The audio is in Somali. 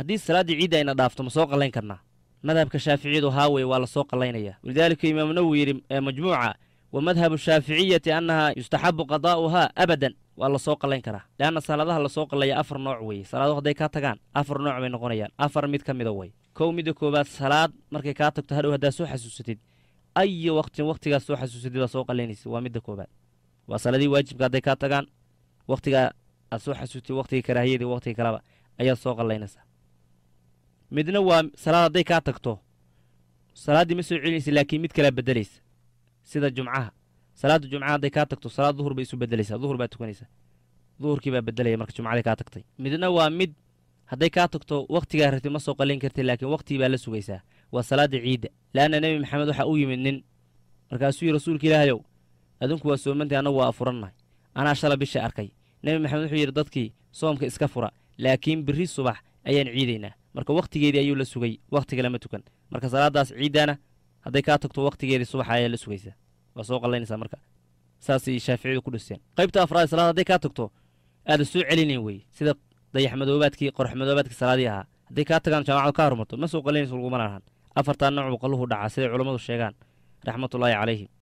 haddii salaaddii ciidda ayna dhaafto ma soo qallayn karnaa madhabka shaaficiyadu haawey waa la soo qallaynayaa walidaalika imaam nawowi yidhi ee majmuuca wa madhabu shaaficiyati annahaa yustaxabu qadaa'uhaa abadan waa la soo qallayn karaa leanna salaadaha lasoo qallaya afar nooc weeye salaaduhu hadday kaa tagaan afar nooc bay noqonayaan afar mid ka mida way kow midda koowaad salaad markay kaa tagto hadhow haddaad soo xasuusatid ayo waqtin waqtigaas soo xasuusatid baad soo qallaynaysa waa midda koobaad waa salaadii waajibka hadday kaa tagaan waqtigaa aad soo xasuustid waqtiga karaahiyadii waqtiga kaleba ayaad soo qallaynaysaa midna waa salaad hadday kaa tagto salaaddii ma soo celinaysa laakiin mid kalaa beddelaysa sida jumcaha salaadda jumcaha hadday kaa tagto salaad duhur bay isu beddelaysaa duhur baa tukanaysa duhurkii baa beddelaya marka jumcadii kaa tagtay midna waa mid hadday kaa tagto wakhtigaa rabtid ma soo qalin kartid laakiin wakhtigii baa la sugaysaa waa salaadda ciidda la'anna nebi maxamed waxaa u yimid nin markaasuu yidhi rasuulka ilaahayow adinku waa soomantay annagu waa afurannahay anaa shala bisha arkay nebi maxamed wuxuu yidhi dadkii soomka iska fura laakiin birri subax ayaan ciidaynaa marka wakhtigeedii ayuu la sugay wakhti kale tukan marka salaadaas ciiddaana hadday kaa tagto wakhtigeedii subaxa ayaa la sugaysaa waa soo qallaynaysaa marka saasay shaaficiyadu ku dhuseen qaybta afraad salaad hadday kaa tagto aada soo celinayn weye sida dayaxmadoobaadkii madoobaadkii salaadii ahaa hadday kaa tagaan jaamacadu ka horumarto ma soo qallaynayso laguma lahan afartaa nooc buu qalluhu dhacaa siday culammadu sheegaan raxmatullaahi calayhim